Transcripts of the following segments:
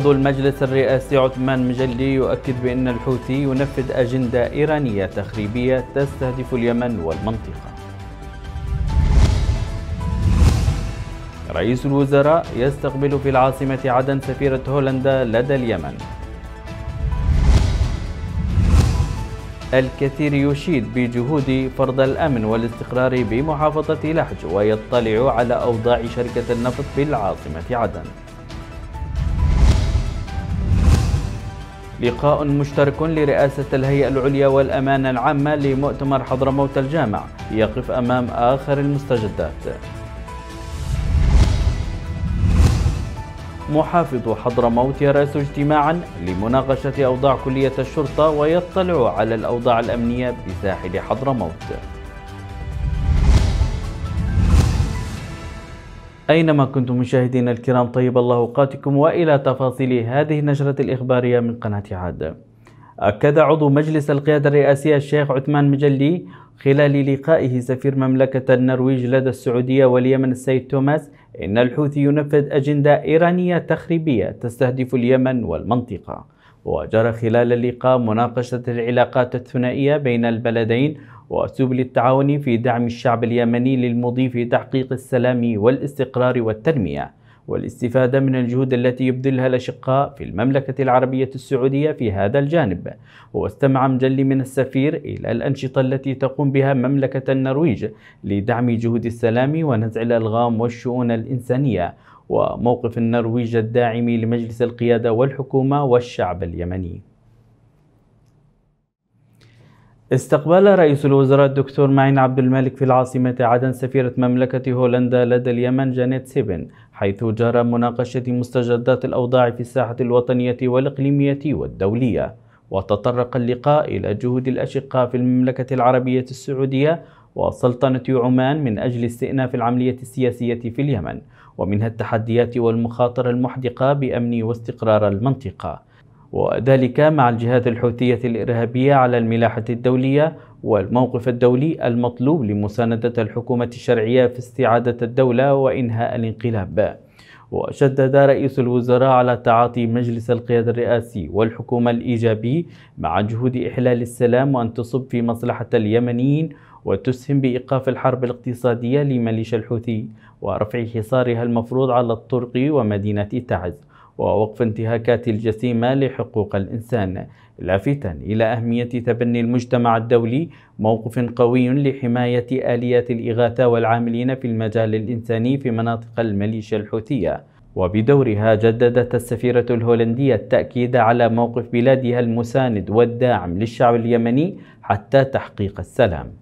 عضو المجلس الرئاسي عثمان مجلي يؤكد بأن الحوثي ينفذ أجندة إيرانية تخريبية تستهدف اليمن والمنطقة رئيس الوزراء يستقبل في العاصمة عدن سفيرة هولندا لدى اليمن الكثير يشيد بجهود فرض الأمن والاستقرار بمحافظة لحج ويطلع على أوضاع شركة النفط في العاصمة عدن لقاء مشترك لرئاسة الهيئة العليا والأمانة العامة لمؤتمر حضرموت الجامع يقف أمام آخر المستجدات محافظ حضرموت يرأس اجتماعا لمناقشة أوضاع كلية الشرطة ويطلع على الأوضاع الأمنية بساحل حضرموت أينما كنتم مشاهدينا الكرام طيب الله أوقاتكم وإلى تفاصيل هذه النشرة الإخبارية من قناة عاد أكد عضو مجلس القيادة الرئاسية الشيخ عثمان مجلي خلال لقائه سفير مملكة النرويج لدى السعودية واليمن السيد توماس إن الحوثي ينفذ أجندة إيرانية تخريبية تستهدف اليمن والمنطقة وجرى خلال اللقاء مناقشة العلاقات الثنائية بين البلدين وسبل التعاون في دعم الشعب اليمني للمضي في تحقيق السلام والاستقرار والتنمية والاستفادة من الجهود التي يبذلها الأشقاء في المملكة العربية السعودية في هذا الجانب واستمع مجلي من السفير إلى الأنشطة التي تقوم بها مملكة النرويج لدعم جهود السلام ونزع الألغام والشؤون الإنسانية وموقف النرويج الداعم لمجلس القيادة والحكومة والشعب اليمني استقبل رئيس الوزراء الدكتور معين عبد الملك في العاصمة عدن سفيرة مملكة هولندا لدى اليمن جانيت سيبن حيث جرى مناقشة مستجدات الأوضاع في الساحة الوطنية والإقليمية والدولية وتطرق اللقاء إلى جهود الأشقاء في المملكة العربية السعودية وسلطنة عمان من أجل استئناف العملية السياسية في اليمن ومنها التحديات والمخاطر المحدقة بأمن واستقرار المنطقة وذلك مع الجهات الحوثية الإرهابية على الملاحة الدولية والموقف الدولي المطلوب لمساندة الحكومة الشرعية في استعادة الدولة وإنهاء الانقلاب وشدد رئيس الوزراء على تعاطي مجلس القيادة الرئاسي والحكومة الإيجابي مع جهود إحلال السلام وأن تصب في مصلحة اليمنيين وتسهم بإيقاف الحرب الاقتصادية لميليشيا الحوثي ورفع حصارها المفروض على الطرق ومدينة تعز ووقف انتهاكات الجسيمة لحقوق الإنسان لافتا إلى أهمية تبني المجتمع الدولي موقف قوي لحماية آليات الإغاثة والعاملين في المجال الإنساني في مناطق الميليشيا الحوثية وبدورها جددت السفيرة الهولندية التأكيد على موقف بلادها المساند والداعم للشعب اليمني حتى تحقيق السلام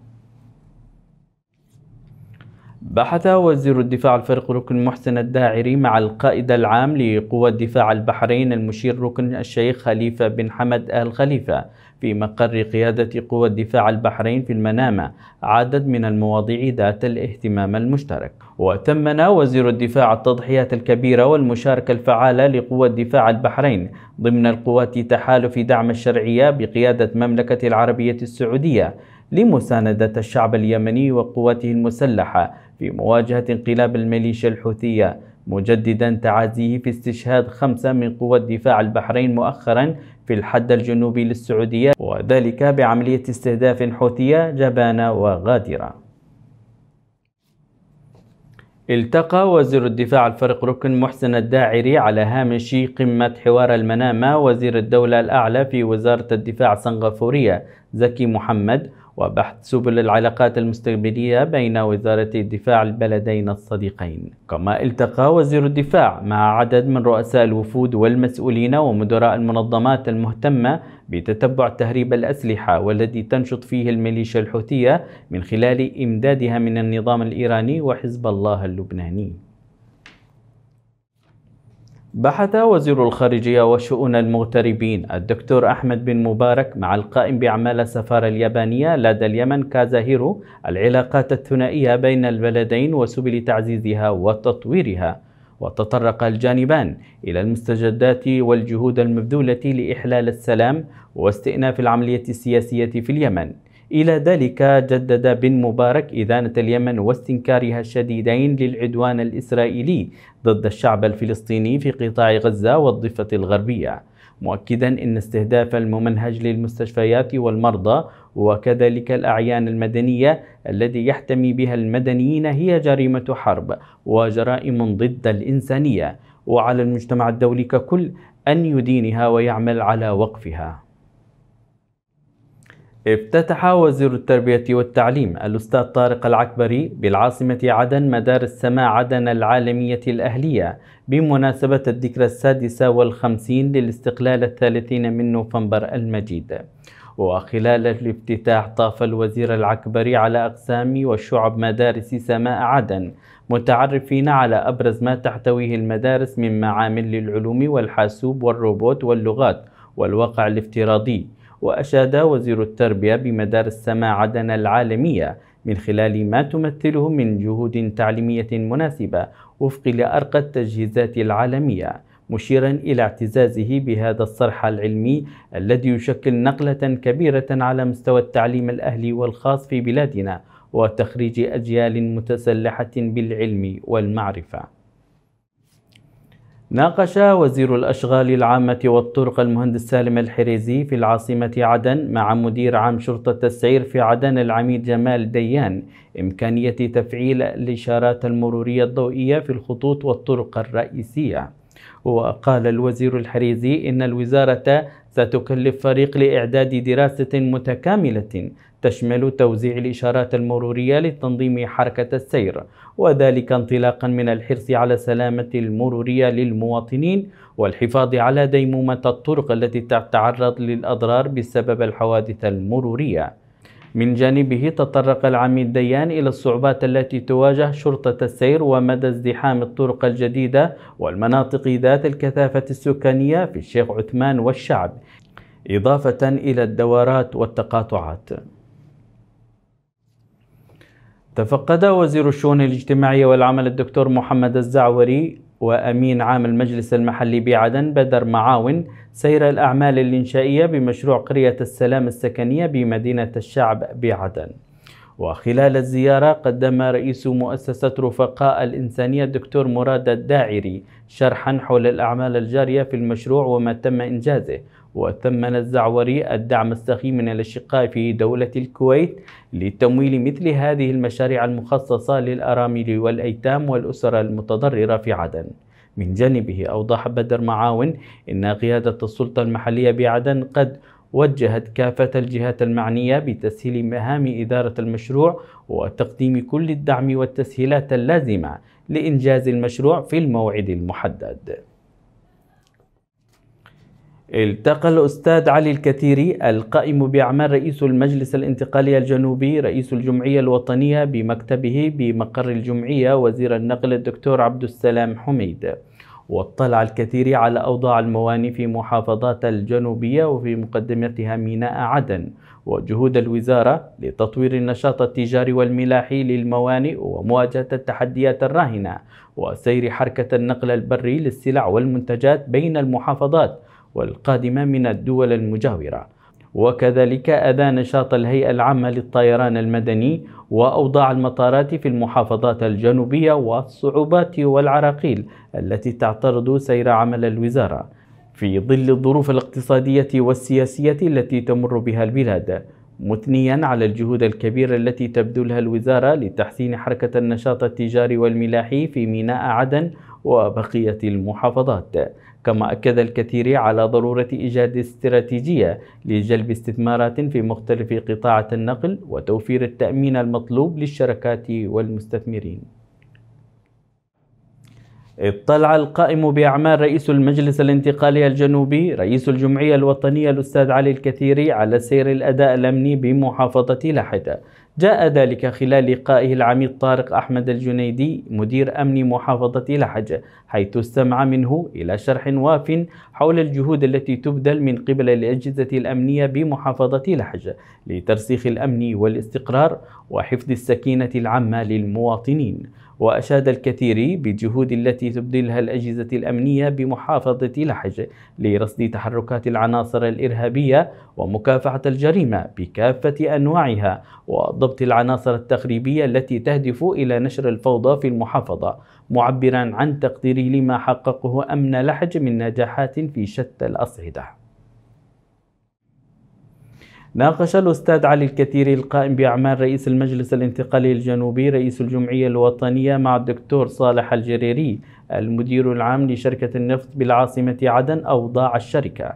بحث وزير الدفاع الفريق ركن محسن الداعري مع القائد العام لقوى دفاع البحرين المشير ركن الشيخ خليفة بن حمد آل خليفة في مقر قيادة قوى دفاع البحرين في المنامة عدد من المواضيع ذات الاهتمام المشترك وتمنى وزير الدفاع التضحيات الكبيرة والمشاركة الفعالة لقوى دفاع البحرين ضمن القوات تحالف دعم الشرعية بقيادة المملكة العربية السعودية لمساندة الشعب اليمني وقواته المسلحة في مواجهة انقلاب الميليشيا الحوثية مجددا تعازيه في استشهاد خمسة من قوى دفاع البحرين مؤخرا في الحد الجنوبي للسعودية وذلك بعملية استهداف حوثية جبانة وغادرة التقى وزير الدفاع الفريق ركن محسن الداعري على هامش قمة حوار المنامة وزير الدولة الأعلى في وزارة الدفاع السنغافورية زكي محمد وبحث سبل العلاقات المستقبلية بين وزارة الدفاع البلدين الصديقين كما التقى وزير الدفاع مع عدد من رؤساء الوفود والمسؤولين ومدراء المنظمات المهتمة بتتبع تهريب الأسلحة والذي تنشط فيه الميليشيا الحوثية من خلال إمدادها من النظام الإيراني وحزب الله اللبناني بحث وزير الخارجية وشؤون المغتربين الدكتور أحمد بن مبارك مع القائم بأعمال السفارة اليابانية لدى اليمن كازاهيرو العلاقات الثنائية بين البلدين وسبل تعزيزها وتطويرها وتطرق الجانبان إلى المستجدات والجهود المبذولة لإحلال السلام واستئناف العملية السياسية في اليمن إلى ذلك جدد بن مبارك إدانة اليمن واستنكارها الشديدين للعدوان الإسرائيلي ضد الشعب الفلسطيني في قطاع غزة والضفة الغربية مؤكدا أن استهداف الممنهج للمستشفيات والمرضى وكذلك الأعيان المدنية الذي يحتمي بها المدنيين هي جريمة حرب وجرائم ضد الإنسانية وعلى المجتمع الدولي ككل أن يدينها ويعمل على وقفها افتتح وزير التربية والتعليم الأستاذ طارق العكبري بالعاصمة عدن مدار السماء عدن العالمية الأهلية بمناسبة الذكرى السادسة والخمسين للاستقلال الثالثين من نوفمبر المجيد وخلال الافتتاح طاف الوزير العكبري على أقسام وشعب مدارس سماء عدن متعرفين على أبرز ما تحتويه المدارس من معامل للعلوم والحاسوب والروبوت واللغات والواقع الافتراضي وأشاد وزير التربية بمدار السماء عدن العالمية من خلال ما تمثله من جهود تعليمية مناسبة وفق لأرقى التجهيزات العالمية مشيرا إلى اعتزازه بهذا الصرح العلمي الذي يشكل نقلة كبيرة على مستوى التعليم الأهلي والخاص في بلادنا وتخريج أجيال متسلحة بالعلم والمعرفة ناقش وزير الأشغال العامة والطرق المهندس سالم الحريزي في العاصمة عدن مع مدير عام شرطة السير في عدن العميد جمال ديان إمكانية تفعيل الإشارات المرورية الضوئية في الخطوط والطرق الرئيسية وقال الوزير الحريزي إن الوزارة ستكلف فريق لإعداد دراسة متكاملة تشمل توزيع الإشارات المرورية لتنظيم حركة السير وذلك انطلاقا من الحرص على سلامة المرورية للمواطنين والحفاظ على ديمومة الطرق التي تتعرض للأضرار بسبب الحوادث المرورية من جانبه تطرق العميد ديان إلى الصعوبات التي تواجه شرطة السير ومدى ازدحام الطرق الجديدة والمناطق ذات الكثافة السكانية في الشيخ عثمان والشعب إضافة إلى الدورات والتقاطعات تفقد وزير الشؤون الاجتماعية والعمل الدكتور محمد الزعوري وأمين عام المجلس المحلي بعدن بدر معاون سير الأعمال الإنشائية بمشروع قرية السلام السكنية بمدينة الشعب بعدن وخلال الزيارة قدم رئيس مؤسسة رفقاء الإنسانية الدكتور مراد الداعري شرحا حول الأعمال الجارية في المشروع وما تم إنجازه وثمن الزعوري الدعم السخي من الأشقاء في دولة الكويت لتمويل مثل هذه المشاريع المخصصة للأرامل والأيتام والأسر المتضررة في عدن من جانبه أوضح بدر معاون أن قيادة السلطة المحلية بعدن قد وجهت كافة الجهات المعنية بتسهيل مهام إدارة المشروع وتقديم كل الدعم والتسهيلات اللازمة لإنجاز المشروع في الموعد المحدد التقى الأستاذ علي الكثيري القائم بأعمال رئيس المجلس الانتقالي الجنوبي رئيس الجمعية الوطنية بمكتبه بمقر الجمعية وزير النقل الدكتور عبد السلام حميد واطلع الكثير على أوضاع الموانئ في محافظات الجنوبية وفي مقدمتها ميناء عدن وجهود الوزارة لتطوير النشاط التجاري والملاحي للموانئ ومواجهة التحديات الراهنة وسير حركة النقل البري للسلع والمنتجات بين المحافظات والقادمة من الدول المجاورة وكذلك أدى نشاط الهيئة العامة للطيران المدني وأوضاع المطارات في المحافظات الجنوبية والصعوبات والعراقيل التي تعترض سير عمل الوزارة في ظل الظروف الاقتصادية والسياسية التي تمر بها البلاد مثنيا على الجهود الكبيرة التي تبذلها الوزارة لتحسين حركة النشاط التجاري والملاحي في ميناء عدن وبقية المحافظات كما أكد الكثير على ضرورة إيجاد استراتيجية لجلب استثمارات في مختلف قطاعات النقل وتوفير التأمين المطلوب للشركات والمستثمرين اطلع القائم بأعمال رئيس المجلس الانتقالي الجنوبي رئيس الجمعية الوطنية الأستاذ علي الكثيري على سير الأداء الأمني بمحافظة لحدة جاء ذلك خلال لقائه العميد طارق أحمد الجنيدي مدير أمن محافظة لحج حيث استمع منه إلى شرح واف حول الجهود التي تبذل من قبل الأجهزة الأمنية بمحافظة لحج لترسيخ الأمن والاستقرار وحفظ السكينة العامة للمواطنين وأشاد الكثير بالجهود التي تبذلها الأجهزة الأمنية بمحافظة لحج لرصد تحركات العناصر الإرهابية ومكافحة الجريمة بكافة أنواعها وضبط العناصر التخريبية التي تهدف إلى نشر الفوضى في المحافظة معبرا عن تقديره لما حققه أمن لحج من نجاحات في شتى الأصعدة ناقش الأستاذ علي الكثير القائم بأعمال رئيس المجلس الانتقالي الجنوبي رئيس الجمعية الوطنية مع الدكتور صالح الجريري المدير العام لشركة النفط بالعاصمة عدن أوضاع الشركة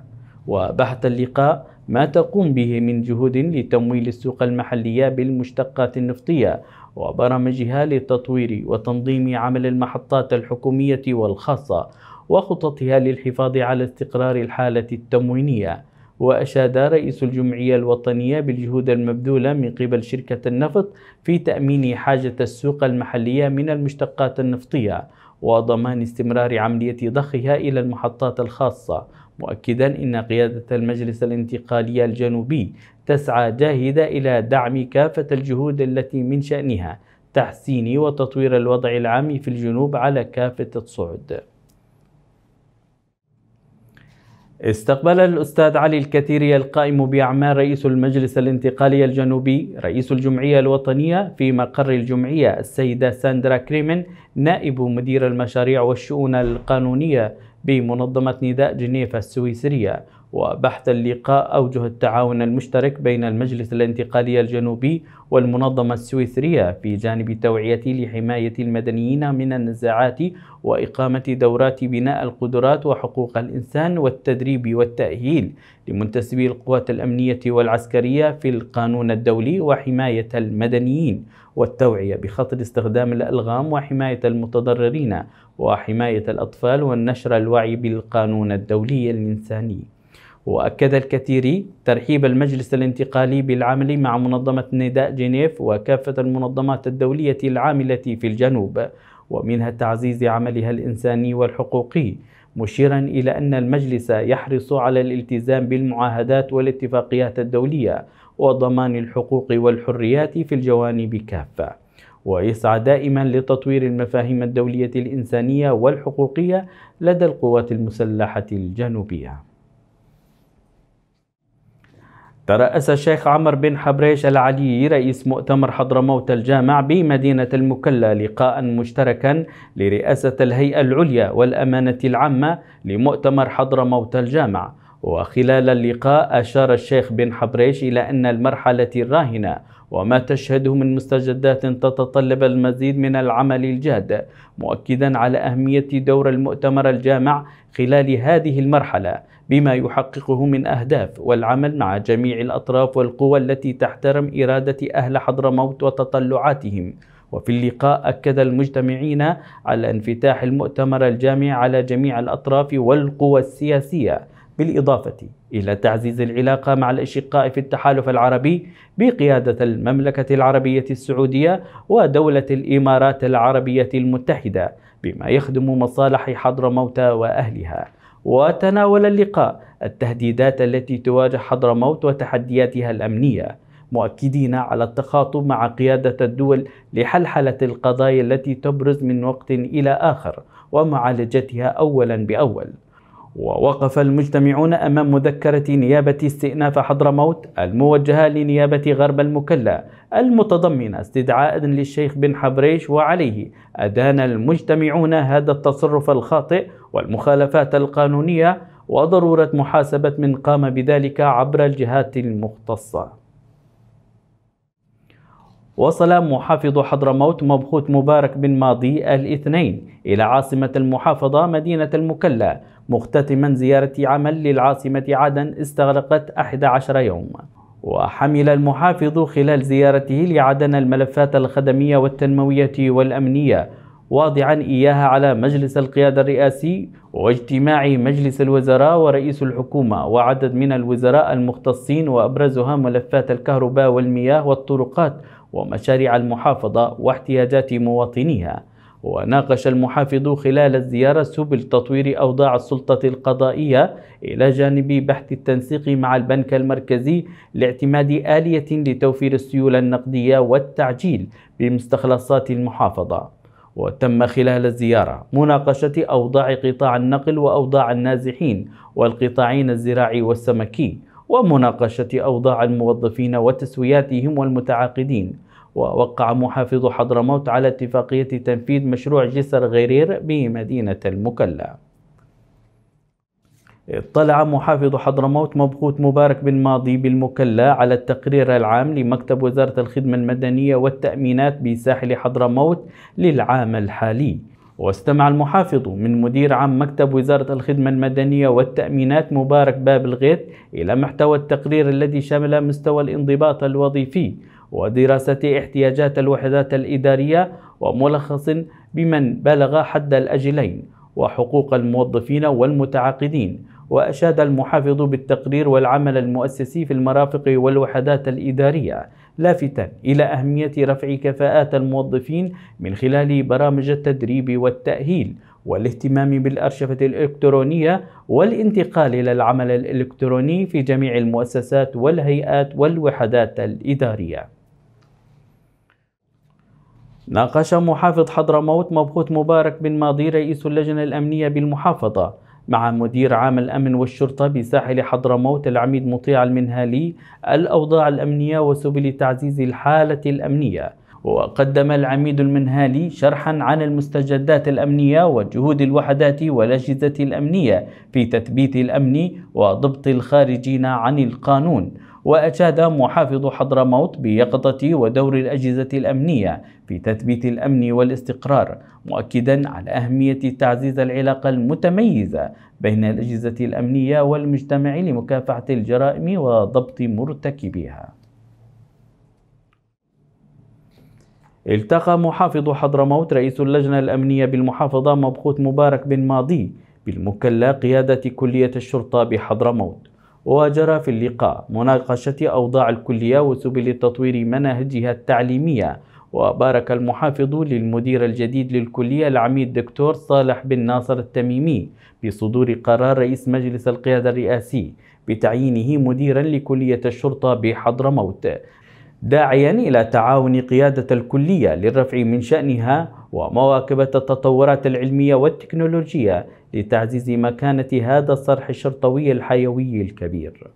وبحث اللقاء ما تقوم به من جهود لتمويل السوق المحلية بالمشتقات النفطية وبرامجها لتطوير وتنظيم عمل المحطات الحكومية والخاصة وخططها للحفاظ على استقرار الحالة التموينية وأشاد رئيس الجمعية الوطنية بالجهود المبذولة من قبل شركة النفط في تأمين حاجة السوق المحلية من المشتقات النفطية وضمان استمرار عملية ضخها إلى المحطات الخاصة مؤكدا ان قياده المجلس الانتقالي الجنوبي تسعى جاهده الى دعم كافه الجهود التي من شانها تحسين وتطوير الوضع العام في الجنوب على كافه الصعد استقبل الأستاذ علي الكثيري القائم بأعمال رئيس المجلس الانتقالي الجنوبي رئيس الجمعية الوطنية في مقر الجمعية السيدة ساندرا كريمن نائب مدير المشاريع والشؤون القانونية بمنظمة نداء جنيف السويسرية وبحث اللقاء أوجه التعاون المشترك بين المجلس الانتقالي الجنوبي والمنظمة السويسرية في جانب التوعية لحماية المدنيين من النزاعات وإقامة دورات بناء القدرات وحقوق الإنسان والتدريب والتأهيل لمنتسبي القوات الأمنية والعسكرية في القانون الدولي وحماية المدنيين والتوعية بخطر استخدام الألغام وحماية المتضررين وحماية الأطفال والنشر الوعي بالقانون الدولي الإنساني وأكد الكثيري ترحيب المجلس الانتقالي بالعمل مع منظمة نداء جنيف وكافة المنظمات الدولية العاملة في الجنوب ومنها تعزيز عملها الإنساني والحقوقي مشيرا إلى أن المجلس يحرص على الالتزام بالمعاهدات والاتفاقيات الدولية وضمان الحقوق والحريات في الجوانب كافة ويسعى دائما لتطوير المفاهيم الدولية الإنسانية والحقوقية لدى القوات المسلحة الجنوبية ترأس الشيخ عمر بن حبريش العلي رئيس مؤتمر حضرموت الجامع بمدينة المكلا لقاء مشتركا لرئاسة الهيئة العليا والأمانة العامة لمؤتمر حضرموت الجامع وخلال اللقاء أشار الشيخ بن حبريش إلى أن المرحلة الراهنة وما تشهده من مستجدات تتطلب المزيد من العمل الجاد مؤكدا على أهمية دور المؤتمر الجامع خلال هذه المرحلة بما يحققه من أهداف والعمل مع جميع الأطراف والقوى التي تحترم إرادة أهل حضرموت وتطلعاتهم وفي اللقاء أكد المجتمعين على انفتاح المؤتمر الجامع على جميع الأطراف والقوى السياسية بالإضافة إلى تعزيز العلاقة مع الأشقاء في التحالف العربي بقيادة المملكة العربية السعودية ودولة الإمارات العربية المتحدة بما يخدم مصالح حضرموت وأهلها وتناول اللقاء التهديدات التي تواجه حضرموت وتحدياتها الأمنية مؤكدين على التخاطب مع قيادة الدول لحلحلة القضايا التي تبرز من وقت إلى آخر ومعالجتها أولا بأول ووقف المجتمعون أمام مذكرة نيابة استئناف حضرموت الموجهة لنيابة غرب المكلا المتضمنة استدعاء للشيخ بن حبريش وعليه أدان المجتمعون هذا التصرف الخاطئ والمخالفات القانونية وضرورة محاسبة من قام بذلك عبر الجهات المختصة وصل محافظ حضرموت مبخوت مبارك بن ماضي الاثنين إلى عاصمة المحافظة مدينة المكلا مختتما زيارة عمل للعاصمة عدن استغرقت 11 يوما وحمل المحافظ خلال زيارته لعدن الملفات الخدمية والتنموية والأمنية واضعا إياها على مجلس القيادة الرئاسي واجتماع مجلس الوزراء ورئيس الحكومة وعدد من الوزراء المختصين وأبرزها ملفات الكهرباء والمياه والطرقات ومشاريع المحافظة واحتياجات مواطنيها وناقش المحافظ خلال الزيارة سبل تطوير أوضاع السلطة القضائية إلى جانب بحث التنسيق مع البنك المركزي لاعتماد آلية لتوفير السيولة النقدية والتعجيل بمستخلصات المحافظة وتم خلال الزيارة مناقشة أوضاع قطاع النقل وأوضاع النازحين والقطاعين الزراعي والسمكي ومناقشة أوضاع الموظفين وتسوياتهم والمتعاقدين ووقع محافظ حضرموت على اتفاقية تنفيذ مشروع جسر غرير بمدينة المكلا اطلع محافظ حضرموت مبخوت مبارك بن ماضي بالمكلا على التقرير العام لمكتب وزارة الخدمة المدنية والتأمينات بساحل حضرموت للعام الحالي واستمع المحافظ من مدير عام مكتب وزارة الخدمة المدنية والتأمينات مبارك باب الغيث إلى محتوى التقرير الذي شمل مستوى الانضباط الوظيفي ودراسة احتياجات الوحدات الإدارية وملخص بمن بلغ حد الأجلين وحقوق الموظفين والمتعاقدين وأشاد المحافظ بالتقرير والعمل المؤسسي في المرافق والوحدات الإدارية لافتا إلى أهمية رفع كفاءات الموظفين من خلال برامج التدريب والتأهيل والاهتمام بالأرشفة الإلكترونية والانتقال إلى العمل الإلكتروني في جميع المؤسسات والهيئات والوحدات الإدارية ناقش محافظ حضرموت مبخوت مبارك بن ماضي رئيس اللجنة الأمنية بالمحافظة مع مدير عام الأمن والشرطة بساحل حضرموت العميد مطيع المنهالي الأوضاع الأمنية وسبل تعزيز الحالة الأمنية وقدم العميد المنهالي شرحا عن المستجدات الأمنية وجهود الوحدات والأجهزة الأمنية في تثبيت الأمن وضبط الخارجين عن القانون وأشاد محافظ حضرموت بيقظة ودور الأجهزة الأمنية في تثبيت الأمن والاستقرار مؤكدا على أهمية تعزيز العلاقة المتميزة بين الأجهزة الأمنية والمجتمع لمكافحة الجرائم وضبط مرتكبيها التقى محافظ حضرموت رئيس اللجنة الأمنية بالمحافظة مبخوت مبارك بن ماضي بالمكلا قيادة كلية الشرطة بحضرموت وجرى في اللقاء مناقشة أوضاع الكلية وسبل تطوير مناهجها التعليمية وبارك المحافظ للمدير الجديد للكلية العميد دكتور صالح بن ناصر التميمي بصدور قرار رئيس مجلس القيادة الرئاسي بتعيينه مديرا لكلية الشرطة بحضرموت داعيا إلى تعاون قيادة الكلية للرفع من شأنها ومواكبة التطورات العلمية والتكنولوجية لتعزيز مكانة هذا الصرح الشرطوي الحيوي الكبير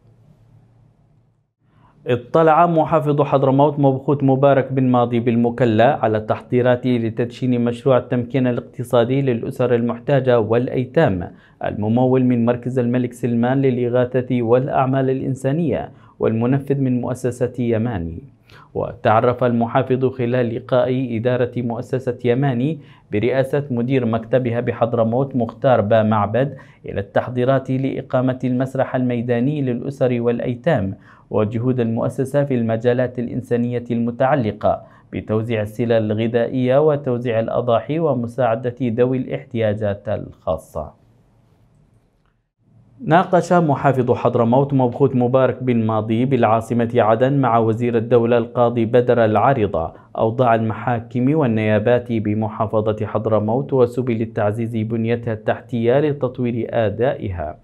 اطلع محافظ حضرموت مبخوت مبارك بن ماضي بالمكلا على التحضيرات لتدشين مشروع التمكين الاقتصادي للأسر المحتاجة والأيتام الممول من مركز الملك سلمان للإغاثة والأعمال الإنسانية والمنفذ من مؤسسة يماني وتعرف المحافظ خلال لقاء إدارة مؤسسة يماني برئاسة مدير مكتبها بحضرموت مختار با معبد إلى التحضيرات لإقامة المسرح الميداني للأسر والأيتام وجهود المؤسسة في المجالات الإنسانية المتعلقة بتوزيع السلال الغذائية وتوزيع الأضاحي ومساعدة ذوي الاحتياجات الخاصة ناقش محافظ حضرموت مبخوت مبارك بن ماضي بالعاصمة عدن مع وزير الدولة القاضي بدر العارضة أوضاع المحاكم والنيابات بمحافظة حضرموت وسبل التعزيز بنيتها التحتية لتطوير أدائها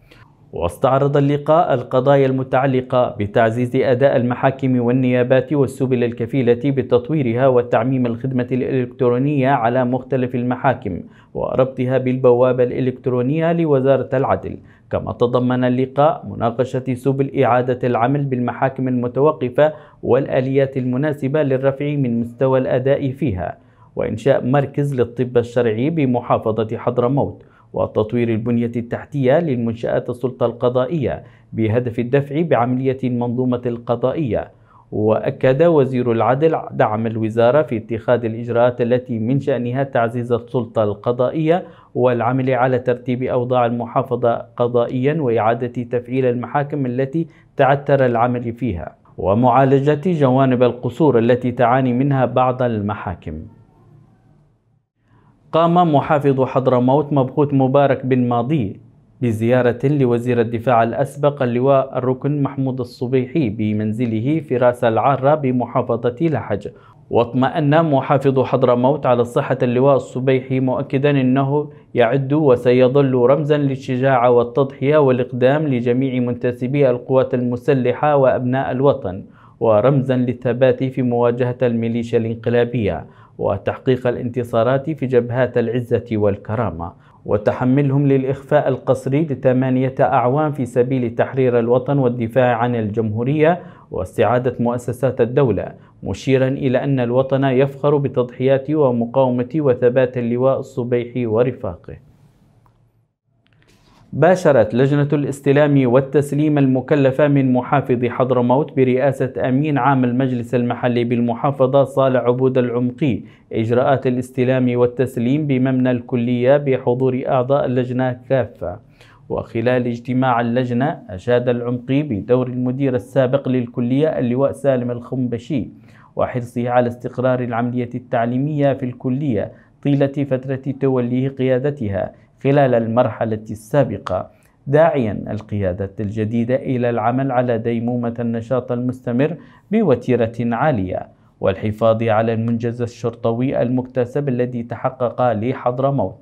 واستعرض اللقاء القضايا المتعلقة بتعزيز أداء المحاكم والنيابات والسبل الكفيلة بتطويرها وتعميم الخدمة الإلكترونية على مختلف المحاكم وربطها بالبوابة الإلكترونية لوزارة العدل كما تضمن اللقاء مناقشة سبل إعادة العمل بالمحاكم المتوقفة والآليات المناسبة للرفع من مستوى الأداء فيها وإنشاء مركز للطب الشرعي بمحافظة حضرموت وتطوير البنية التحتية للمنشآت السلطة القضائية بهدف الدفع بعملية المنظومة القضائية وأكد وزير العدل دعم الوزارة في اتخاذ الإجراءات التي من شأنها تعزيز السلطة القضائية والعمل على ترتيب أوضاع المحافظة قضائيا وإعادة تفعيل المحاكم التي تعثر العمل فيها ومعالجة جوانب القصور التي تعاني منها بعض المحاكم قام محافظ حضرموت مبخوت مبارك بن ماضي بزيارة لوزير الدفاع الأسبق اللواء الركن محمود الصبيحي بمنزله في راس العارة بمحافظة لحج واطمأن محافظ حضرموت على صحة اللواء الصبيحي مؤكدا أنه يعد وسيظل رمزا للشجاعة والتضحية والإقدام لجميع منتسبي القوات المسلحة وأبناء الوطن ورمزا للثبات في مواجهة الميليشيا الانقلابية وتحقيق الانتصارات في جبهات العزة والكرامة وتحملهم للإخفاء القسري لثمانية أعوام في سبيل تحرير الوطن والدفاع عن الجمهورية واستعادة مؤسسات الدولة مشيرا إلى أن الوطن يفخر بتضحياته ومقاومة وثبات اللواء الصبيحي ورفاقه باشرت لجنة الاستلام والتسليم المكلفة من محافظ حضرموت برئاسة أمين عام المجلس المحلي بالمحافظة صالح عبود العمقي إجراءات الاستلام والتسليم بمبنى الكلية بحضور أعضاء اللجنة كافة وخلال اجتماع اللجنة أشاد العمقي بدور المدير السابق للكلية اللواء سالم الخنبشي وحرصه على استقرار العملية التعليمية في الكلية طيلة فترة توليه قيادتها خلال المرحلة السابقة داعيا القيادة الجديدة إلى العمل على ديمومة النشاط المستمر بوتيرة عالية والحفاظ على المنجز الشرطوي المكتسب الذي تحقق لحضرموت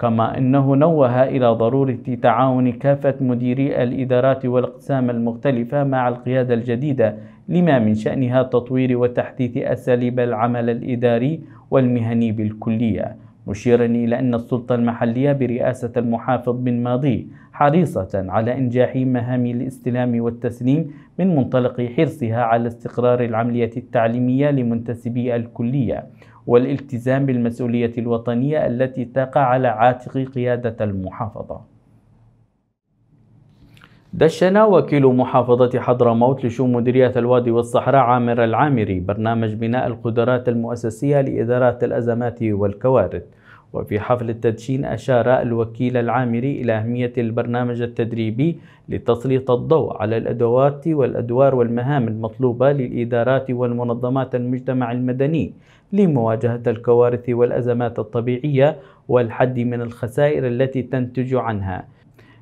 كما أنه نوه إلى ضرورة تعاون كافة مديري الإدارات والأقسام المختلفة مع القيادة الجديدة لما من شأنها تطوير وتحديث أساليب العمل الإداري والمهني بالكلية مشيرا إلى أن السلطة المحلية برئاسة المحافظ بن ماضي حريصة على إنجاح مهام الاستلام والتسليم من منطلق حرصها على استقرار العملية التعليمية لمنتسبي الكلية والالتزام بالمسؤولية الوطنية التي تقع على عاتق قيادة المحافظة دشن وكيل محافظة حضرموت لشؤون مديرية الوادي والصحراء عامر العامري برنامج بناء القدرات المؤسسية لإدارة الأزمات والكوارث وفي حفل التدشين أشار الوكيل العامري إلى أهمية البرنامج التدريبي لتسليط الضوء على الأدوات والأدوار والمهام المطلوبة للإدارات والمنظمات المجتمع المدني لمواجهة الكوارث والأزمات الطبيعية والحد من الخسائر التي تنتج عنها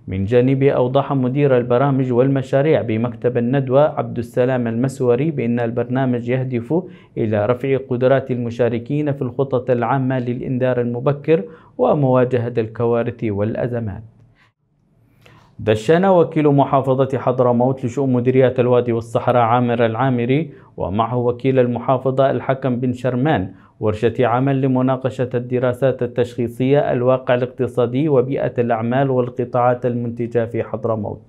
من جانبه أوضح مدير البرامج والمشاريع بمكتب الندوة عبد السلام المسوري بأن البرنامج يهدف إلى رفع قدرات المشاركين في الخطط العامة للإنذار المبكر ومواجهة الكوارث والأزمات دشن وكيل محافظة حضرموت لشؤون مديرية الوادي والصحراء عامر العامري ومعه وكيل المحافظة الحكم بن شرمان ورشة عمل لمناقشة الدراسات التشخيصية الواقع الاقتصادي وبيئة الأعمال والقطاعات المنتجة في حضرموت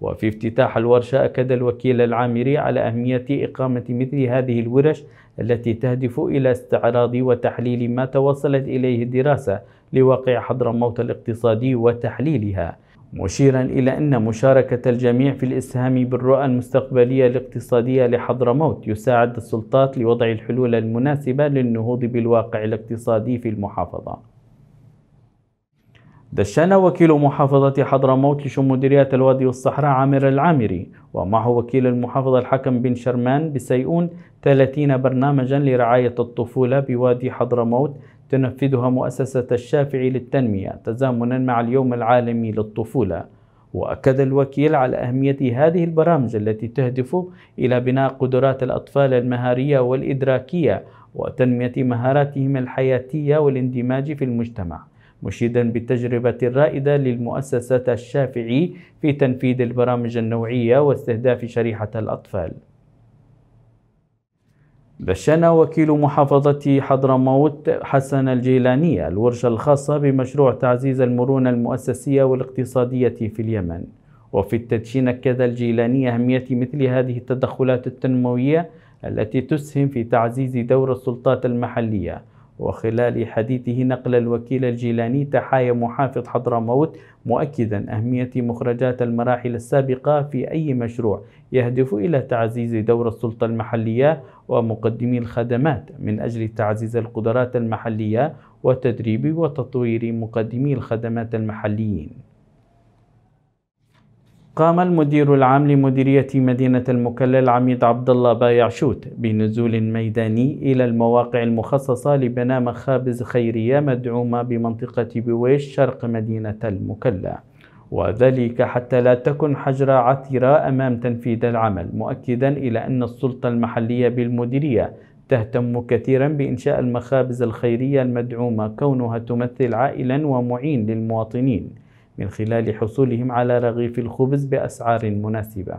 وفي افتتاح الورشة أكد الوكيل العامري على أهمية إقامة مثل هذه الورش التي تهدف إلى استعراض وتحليل ما توصلت إليه الدراسة لواقع حضرموت الاقتصادي وتحليلها مشيرا إلى أن مشاركة الجميع في الإسهام بالرؤى المستقبلية الاقتصادية لحضرموت يساعد السلطات لوضع الحلول المناسبة للنهوض بالواقع الاقتصادي في المحافظة دشن وكيل محافظة حضرموت لشم مديرية الوادي والصحراء عامر العامري ومعه وكيل المحافظة الحكم بن شرمان بسيئون 30 برنامجا لرعاية الطفولة بوادي حضرموت تنفذها مؤسسة الشافعي للتنمية تزامنا مع اليوم العالمي للطفولة وأكد الوكيل على أهمية هذه البرامج التي تهدف إلى بناء قدرات الأطفال المهارية والإدراكية وتنمية مهاراتهم الحياتية والاندماج في المجتمع مشيدا بالتجربة الرائدة للمؤسسة الشافعي في تنفيذ البرامج النوعية واستهداف شريحة الأطفال دشن وكيل محافظة حضرموت حسن الجيلاني الورشة الخاصة بمشروع تعزيز المرونة المؤسسية والاقتصادية في اليمن وفي التدشين أكد الجيلاني أهمية مثل هذه التدخلات التنموية التي تسهم في تعزيز دور السلطات المحلية وخلال حديثه نقل الوكيل الجيلاني تحايا محافظ حضرموت مؤكدا أهمية مخرجات المراحل السابقة في أي مشروع يهدف إلى تعزيز دور السلطة المحلية ومقدمي الخدمات من أجل تعزيز القدرات المحلية وتدريب وتطوير مقدمي الخدمات المحليين قام المدير العام لمديرية مدينة المكلا العميد عبد الله بايعشوت بنزول ميداني إلى المواقع المخصصة لبناء مخابز خيرية مدعومة بمنطقة بويش شرق مدينة المكلا وذلك حتى لا تكن حجر عثرة أمام تنفيذ العمل مؤكدا إلى أن السلطة المحلية بالمديرية تهتم كثيرا بإنشاء المخابز الخيرية المدعومة كونها تمثل عائلا ومعين للمواطنين من خلال حصولهم على رغيف الخبز بأسعار مناسبة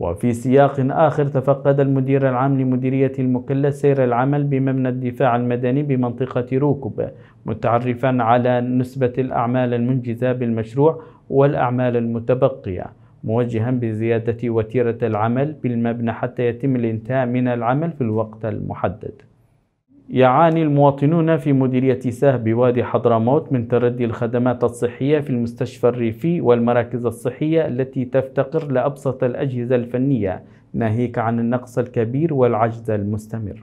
وفي سياق آخر تفقد المدير العام لمديرية المكلة سير العمل بمبنى الدفاع المدني بمنطقة روكب متعرفا على نسبة الأعمال المنجزة بالمشروع والأعمال المتبقية موجها بزيادة وتيرة العمل بالمبنى حتى يتم الانتهاء من العمل في الوقت المحدد يعاني المواطنون في مديرية ساه بوادي حضرموت من تردي الخدمات الصحية في المستشفى الريفي والمراكز الصحية التي تفتقر لأبسط الأجهزة الفنية ناهيك عن النقص الكبير والعجز المستمر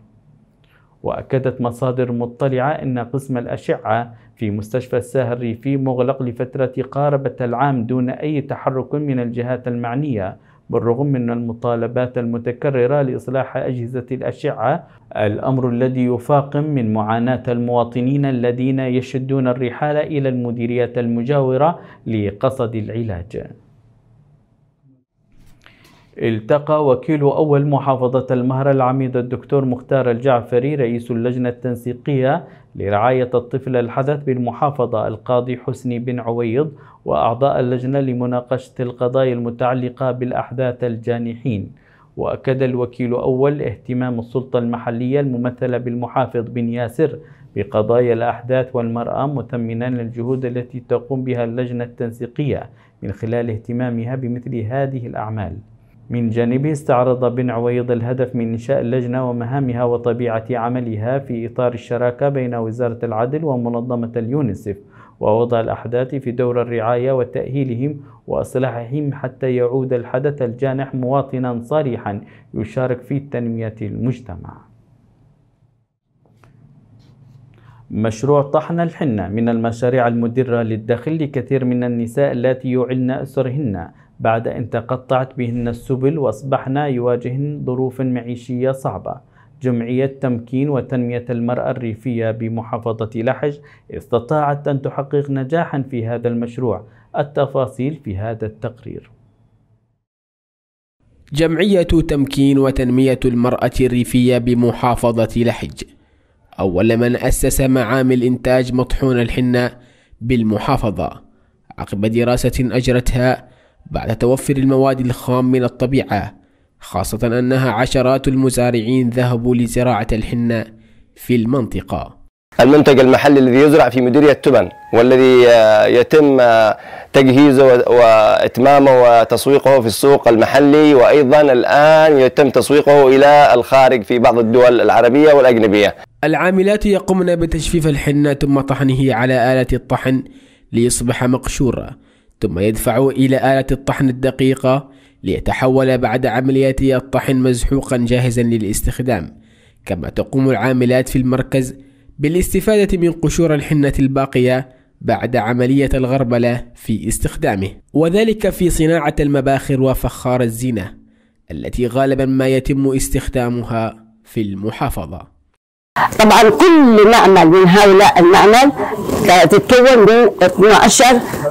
وأكدت مصادر مطلعة أن قسم الأشعة في مستشفى الساه الريفي مغلق لفترة قاربة العام دون أي تحرك من الجهات المعنية بالرغم من المطالبات المتكررة لإصلاح أجهزة الأشعة الأمر الذي يفاقم من معاناة المواطنين الذين يشدون الرحال إلى المديريات المجاورة لقصد العلاج التقى وكيل أول محافظة المهرة العميد الدكتور مختار الجعفري رئيس اللجنة التنسيقية لرعاية الطفل الحدث بالمحافظة القاضي حسني بن عويض وأعضاء اللجنة لمناقشة القضايا المتعلقة بالأحداث الجانحين وأكد الوكيل أول اهتمام السلطة المحلية الممثلة بالمحافظ بن ياسر بقضايا الأحداث والمرأة مثمنا الجهود التي تقوم بها اللجنة التنسيقية من خلال اهتمامها بمثل هذه الأعمال من جانبه استعرض بن عويض الهدف من إنشاء اللجنة ومهامها وطبيعة عملها في إطار الشراكة بين وزارة العدل ومنظمة اليونسف ووضع الأحداث في دور الرعاية وتأهيلهم وإصلاحهم حتى يعود الحدث الجانح مواطنا صريحا يشارك في تنمية المجتمع مشروع طحن الحنة من المشاريع المدرة للدخل لكثير من النساء التي يعلن أسرهن بعد أن تقطعت بهن السبل وأصبحن يواجهن ظروف معيشية صعبة جمعية تمكين وتنمية المرأة الريفية بمحافظة لحج استطاعت أن تحقق نجاحا في هذا المشروع التفاصيل في هذا التقرير جمعية تمكين وتنمية المرأة الريفية بمحافظة لحج أول من أسس معامل إنتاج مطحون الحنة بالمحافظة عقب دراسة أجرتها بعد توفر المواد الخام من الطبيعة خاصة أنها عشرات المزارعين ذهبوا لزراعة الحنة في المنطقة المنتج المحلي الذي يزرع في مديرية تبن والذي آه، يتم آه، تجهيزه واتمامه وتسويقه في السوق المحلي وايضا الان يتم تسويقه الى الخارج في بعض الدول العربيه والاجنبيه. العاملات يقمن بتجفيف الحنة ثم طحنه على آلة الطحن ليصبح مقشورا ثم يدفع إلى آلة الطحن الدقيقة ليتحول بعد عملياته الطحن مزحوقا جاهزا للاستخدام كما تقوم العاملات في المركز بالاستفادة من قشور الحنة الباقية بعد عملية الغربلة في استخدامه وذلك في صناعة المباخر وفخار الزينة التي غالبا ما يتم استخدامها في المحافظة طبعا كل معمل من هؤلاء المعمل تتكون من 12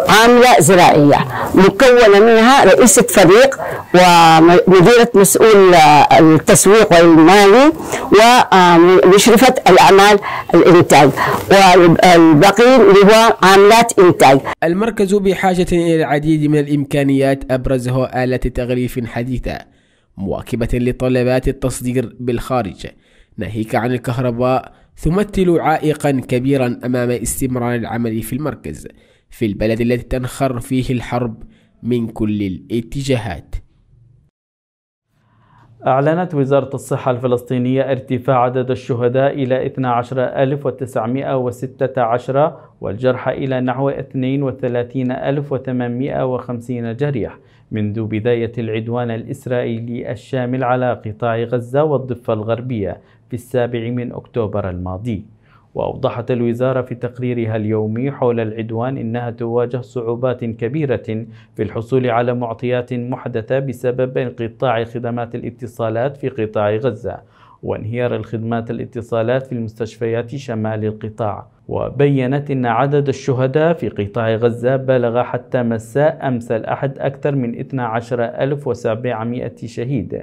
عاملة زراعية مكونة منها رئيسة فريق ومديرة مسؤول التسويق والمالي ومشرفة الأعمال الإنتاج والباقيين اللي هو عاملات إنتاج المركز بحاجة إلى العديد من الإمكانيات أبرزها آلة تغليف حديثة مواكبة لطلبات التصدير بالخارج ناهيك عن الكهرباء تمثل عائقا كبيرا أمام استمرار العمل في المركز في البلد التي تنخر فيه الحرب من كل الاتجاهات أعلنت وزارة الصحة الفلسطينية ارتفاع عدد الشهداء إلى 12916 والجرحى إلى نحو 32850 جريح منذ بداية العدوان الإسرائيلي الشامل على قطاع غزة والضفة الغربية في السابع من أكتوبر الماضي وأوضحت الوزارة في تقريرها اليومي حول العدوان إنها تواجه صعوبات كبيرة في الحصول على معطيات محدثة بسبب انقطاع خدمات الاتصالات في قطاع غزة وانهيار الخدمات الاتصالات في المستشفيات شمال القطاع وبينت أن عدد الشهداء في قطاع غزة بلغ حتى مساء أمس الأحد أكثر من 12700 شهيد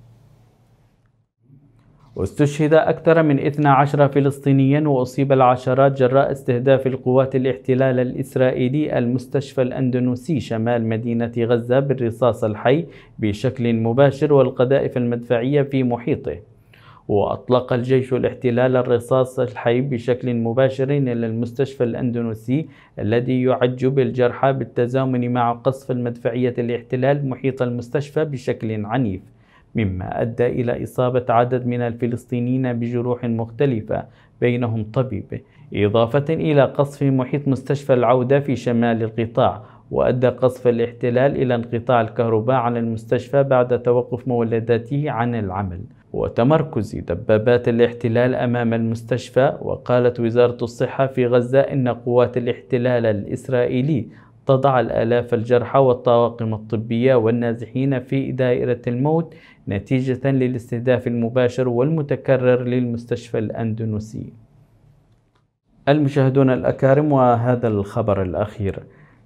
واستشهد أكثر من 12 فلسطينيا وأصيب العشرات جراء استهداف القوات الاحتلال الإسرائيلي المستشفى الأندونوسي شمال مدينة غزة بالرصاص الحي بشكل مباشر والقذائف المدفعية في محيطه وأطلق الجيش الاحتلال الرصاص الحي بشكل مباشر إلى المستشفى الأندونوسي الذي يعج بالجرحى بالتزامن مع قصف المدفعية الاحتلال محيط المستشفى بشكل عنيف مما أدى إلى إصابة عدد من الفلسطينيين بجروح مختلفة بينهم طبيب إضافة إلى قصف محيط مستشفى العودة في شمال القطاع وأدى قصف الاحتلال إلى انقطاع الكهرباء عن المستشفى بعد توقف مولداته عن العمل وتمركز دبابات الاحتلال أمام المستشفى وقالت وزارة الصحة في غزة إن قوات الاحتلال الإسرائيلي تضع الآلاف الجرحى والطواقم الطبية والنازحين في دائرة الموت نتيجة للاستهداف المباشر والمتكرر للمستشفى الأندونسي المشاهدون الأكارم وهذا الخبر الأخير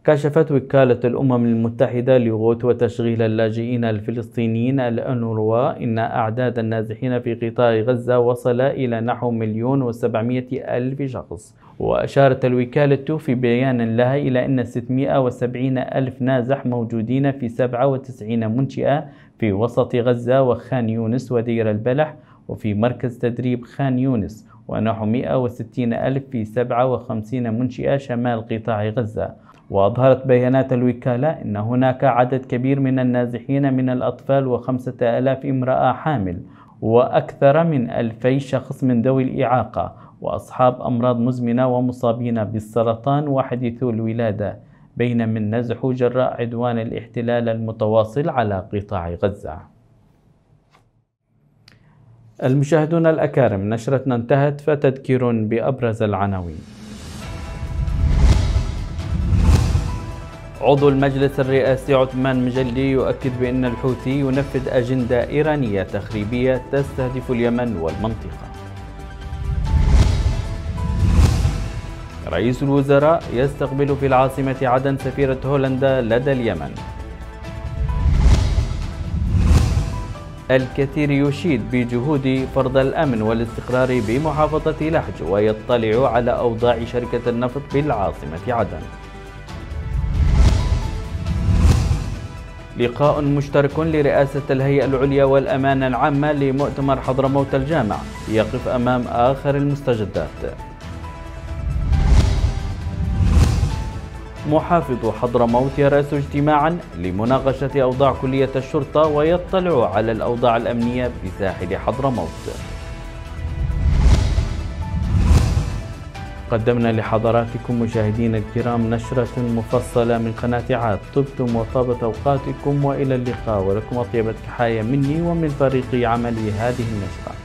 كشفت وكالة الأمم المتحدة لغوت وتشغيل اللاجئين الفلسطينيين الأنروا إن أعداد النازحين في قطاع غزة وصل إلى نحو مليون وسبعمائة ألف شخص وأشارت الوكالة في بيان لها إلى أن 670 ألف نازح موجودين في 97 منشئة في وسط غزة وخان يونس ودير البلح وفي مركز تدريب خان يونس ونحو 160 ألف في 57 منشئة شمال قطاع غزة وأظهرت بيانات الوكالة أن هناك عدد كبير من النازحين من الأطفال وخمسة ألاف امرأة حامل وأكثر من ألفي شخص من ذوي الإعاقة وأصحاب أمراض مزمنة ومصابين بالسرطان وحديثو الولادة بين من نزحوا جراء عدوان الاحتلال المتواصل على قطاع غزة المشاهدون الأكارم نشرتنا انتهت فتذكير بأبرز العناوين عضو المجلس الرئاسي عثمان مجلي يؤكد بأن الحوثي ينفذ أجندة إيرانية تخريبية تستهدف اليمن والمنطقة رئيس الوزراء يستقبل في العاصمة عدن سفيرة هولندا لدى اليمن الكثير يشيد بجهود فرض الأمن والاستقرار بمحافظة لحج ويطلع على أوضاع شركة النفط في العاصمة عدن لقاء مشترك لرئاسة الهيئة العليا والأمانة العامة لمؤتمر حضرموت الجامع يقف أمام آخر المستجدات محافظ حضرموت يرأس اجتماعا لمناقشة أوضاع كلية الشرطة ويطلع على الأوضاع الأمنية بساحل حضرموت قدمنا لحضراتكم مشاهدينا الكرام نشرة مفصلة من قناة عاد طبتم وطابت أوقاتكم وإلى اللقاء ولكم أطيب التحايا مني ومن فريق عملي هذه النشرة